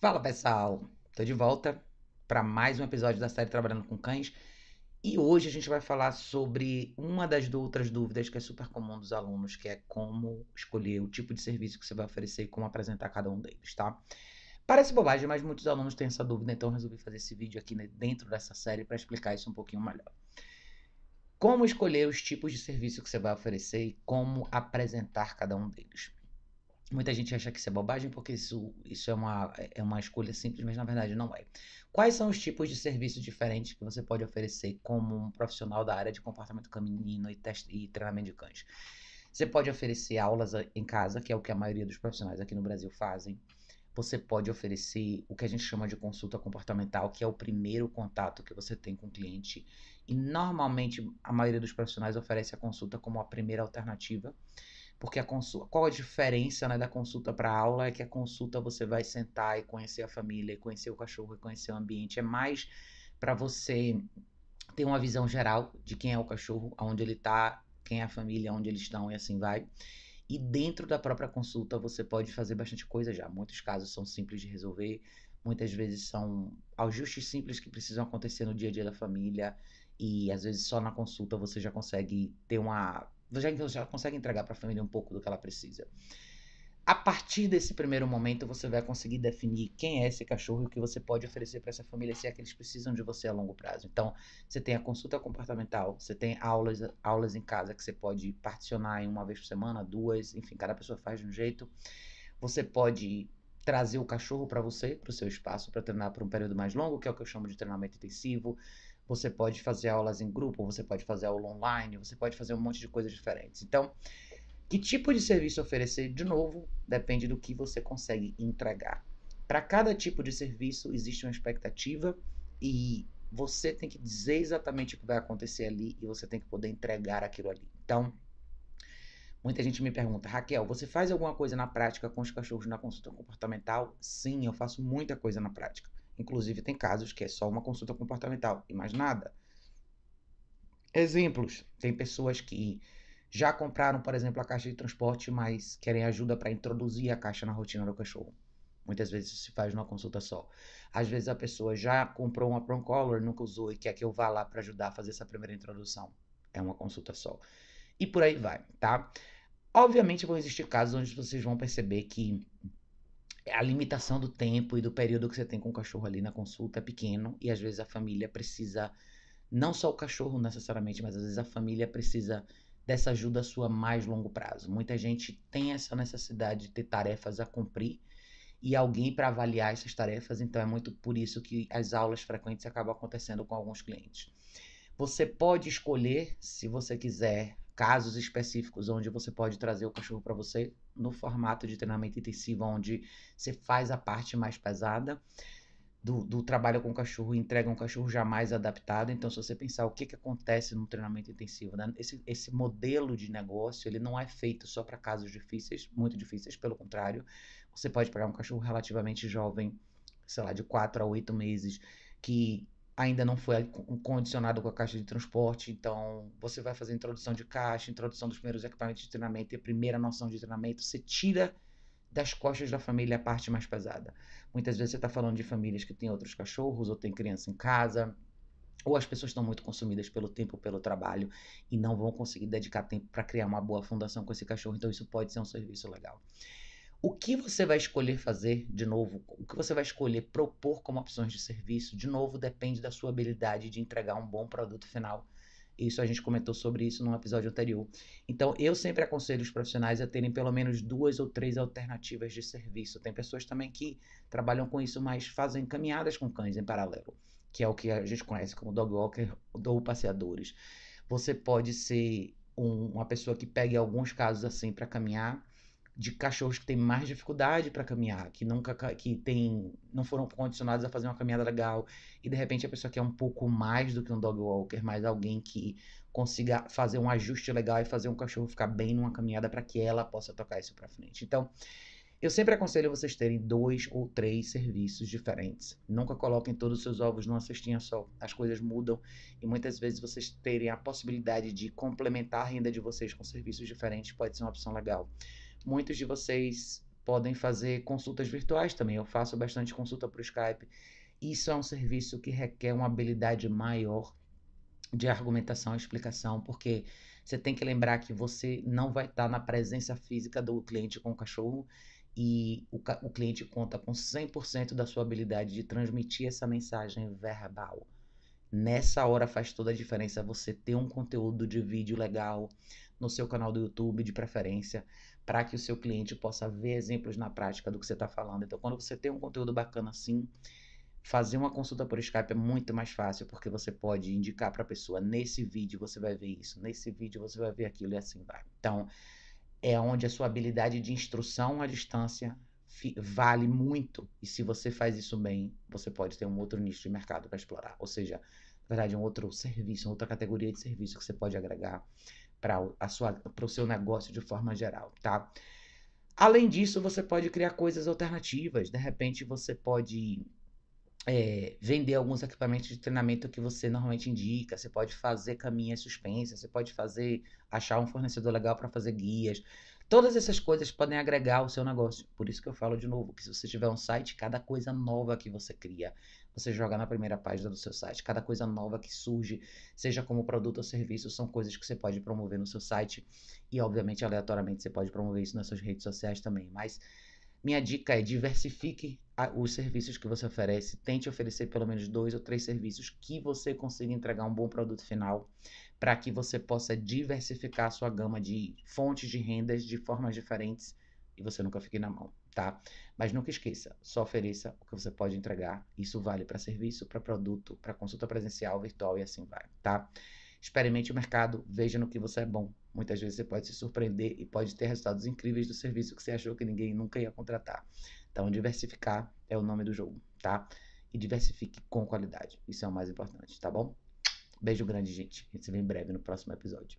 Fala pessoal, tô de volta para mais um episódio da série Trabalhando com Cães e hoje a gente vai falar sobre uma das outras dúvidas que é super comum dos alunos, que é como escolher o tipo de serviço que você vai oferecer e como apresentar cada um deles, tá? Parece bobagem, mas muitos alunos têm essa dúvida, então eu resolvi fazer esse vídeo aqui né, dentro dessa série para explicar isso um pouquinho melhor. Como escolher os tipos de serviço que você vai oferecer e como apresentar cada um deles. Muita gente acha que isso é bobagem porque isso, isso é, uma, é uma escolha simples, mas na verdade não é. Quais são os tipos de serviços diferentes que você pode oferecer como um profissional da área de comportamento feminino e, teste, e treinamento de cães? Você pode oferecer aulas ah, em casa, que é o que a maioria dos profissionais aqui no Brasil fazem. Você pode oferecer o que a gente chama de consulta comportamental, que é o primeiro contato que você tem com o cliente. E normalmente a maioria dos profissionais oferece a consulta como a primeira alternativa. Porque a consulta, qual a diferença né, da consulta para aula é que a consulta você vai sentar e conhecer a família, e conhecer o cachorro, e conhecer o ambiente. É mais para você ter uma visão geral de quem é o cachorro, aonde ele está, quem é a família, onde eles estão e assim vai. E dentro da própria consulta você pode fazer bastante coisa já. Muitos casos são simples de resolver, muitas vezes são ajustes simples que precisam acontecer no dia a dia da família. E às vezes só na consulta você já consegue ter uma já, então, já consegue entregar para a família um pouco do que ela precisa. A partir desse primeiro momento, você vai conseguir definir quem é esse cachorro e o que você pode oferecer para essa família se é que eles precisam de você a longo prazo. Então, você tem a consulta comportamental, você tem aulas, aulas em casa que você pode particionar em uma vez por semana, duas, enfim, cada pessoa faz de um jeito. Você pode trazer o cachorro para você, para o seu espaço, para treinar por um período mais longo, que é o que eu chamo de treinamento intensivo você pode fazer aulas em grupo, você pode fazer aula online, você pode fazer um monte de coisas diferentes. Então, que tipo de serviço oferecer, de novo, depende do que você consegue entregar. Para cada tipo de serviço existe uma expectativa e você tem que dizer exatamente o que vai acontecer ali e você tem que poder entregar aquilo ali. Então, muita gente me pergunta, Raquel, você faz alguma coisa na prática com os cachorros na consulta comportamental? Sim, eu faço muita coisa na prática. Inclusive, tem casos que é só uma consulta comportamental e mais nada. Exemplos: tem pessoas que já compraram, por exemplo, a caixa de transporte, mas querem ajuda para introduzir a caixa na rotina do cachorro. Muitas vezes isso se faz numa consulta só. Às vezes a pessoa já comprou uma prong collar, nunca usou e quer que eu vá lá para ajudar a fazer essa primeira introdução. É uma consulta só. E por aí vai, tá? Obviamente vão existir casos onde vocês vão perceber que a limitação do tempo e do período que você tem com o cachorro ali na consulta é pequeno e às vezes a família precisa não só o cachorro necessariamente, mas às vezes a família precisa dessa ajuda sua mais longo prazo. Muita gente tem essa necessidade de ter tarefas a cumprir e alguém para avaliar essas tarefas, então é muito por isso que as aulas frequentes acabam acontecendo com alguns clientes. Você pode escolher, se você quiser, casos específicos onde você pode trazer o cachorro para você no formato de treinamento intensivo, onde você faz a parte mais pesada do, do trabalho com o cachorro, entrega um cachorro jamais adaptado. Então, se você pensar o que, que acontece no treinamento intensivo, né? esse, esse modelo de negócio ele não é feito só para casos difíceis, muito difíceis, pelo contrário, você pode pegar um cachorro relativamente jovem, sei lá, de 4 a 8 meses, que ainda não foi condicionado com a caixa de transporte, então você vai fazer introdução de caixa, introdução dos primeiros equipamentos de treinamento e primeira noção de treinamento, você tira das costas da família a parte mais pesada. Muitas vezes você está falando de famílias que têm outros cachorros ou tem criança em casa, ou as pessoas estão muito consumidas pelo tempo, pelo trabalho e não vão conseguir dedicar tempo para criar uma boa fundação com esse cachorro, então isso pode ser um serviço legal. O que você vai escolher fazer, de novo, o que você vai escolher propor como opções de serviço, de novo, depende da sua habilidade de entregar um bom produto final. Isso a gente comentou sobre isso num episódio anterior. Então, eu sempre aconselho os profissionais a terem pelo menos duas ou três alternativas de serviço. Tem pessoas também que trabalham com isso, mas fazem caminhadas com cães em paralelo, que é o que a gente conhece como dog walker ou passeadores. Você pode ser um, uma pessoa que pegue alguns casos assim para caminhar de cachorros que têm mais dificuldade para caminhar, que nunca que tem, não foram condicionados a fazer uma caminhada legal, e de repente a pessoa quer um pouco mais do que um dog walker, mais alguém que consiga fazer um ajuste legal e fazer um cachorro ficar bem numa caminhada para que ela possa tocar isso para frente. Então, eu sempre aconselho vocês terem dois ou três serviços diferentes. Nunca coloquem todos os seus ovos numa cestinha só. As coisas mudam e muitas vezes vocês terem a possibilidade de complementar a renda de vocês com serviços diferentes pode ser uma opção legal. Muitos de vocês podem fazer consultas virtuais também. Eu faço bastante consulta por Skype. Isso é um serviço que requer uma habilidade maior de argumentação e explicação, porque você tem que lembrar que você não vai estar tá na presença física do cliente com o cachorro e o, o cliente conta com 100% da sua habilidade de transmitir essa mensagem verbal. Nessa hora faz toda a diferença você ter um conteúdo de vídeo legal no seu canal do YouTube, de preferência, para que o seu cliente possa ver exemplos na prática do que você está falando. Então, quando você tem um conteúdo bacana assim, fazer uma consulta por Skype é muito mais fácil, porque você pode indicar para a pessoa: nesse vídeo você vai ver isso, nesse vídeo você vai ver aquilo, e assim vai. Então, é onde a sua habilidade de instrução à distância vale muito. E se você faz isso bem, você pode ter um outro nicho de mercado para explorar. Ou seja, na verdade, é um outro serviço, uma outra categoria de serviço que você pode agregar para o seu negócio de forma geral, tá? Além disso, você pode criar coisas alternativas. De repente, você pode é, vender alguns equipamentos de treinamento que você normalmente indica. Você pode fazer caminhas suspensas, você pode fazer achar um fornecedor legal para fazer guias. Todas essas coisas podem agregar ao seu negócio. Por isso que eu falo de novo, que se você tiver um site, cada coisa nova que você cria, você joga na primeira página do seu site. Cada coisa nova que surge, seja como produto ou serviço, são coisas que você pode promover no seu site. E, obviamente, aleatoriamente, você pode promover isso nas suas redes sociais também. Mas minha dica é diversifique os serviços que você oferece. Tente oferecer pelo menos dois ou três serviços que você consiga entregar um bom produto final para que você possa diversificar a sua gama de fontes de rendas de formas diferentes e você nunca fique na mão, tá? Mas nunca esqueça, só ofereça o que você pode entregar. Isso vale para serviço, para produto, para consulta presencial, virtual e assim vai, tá? Experimente o mercado, veja no que você é bom. Muitas vezes você pode se surpreender e pode ter resultados incríveis do serviço que você achou que ninguém nunca ia contratar. Então, diversificar é o nome do jogo, tá? E diversifique com qualidade. Isso é o mais importante, tá bom? Beijo grande, gente. A gente se vê em breve no próximo episódio.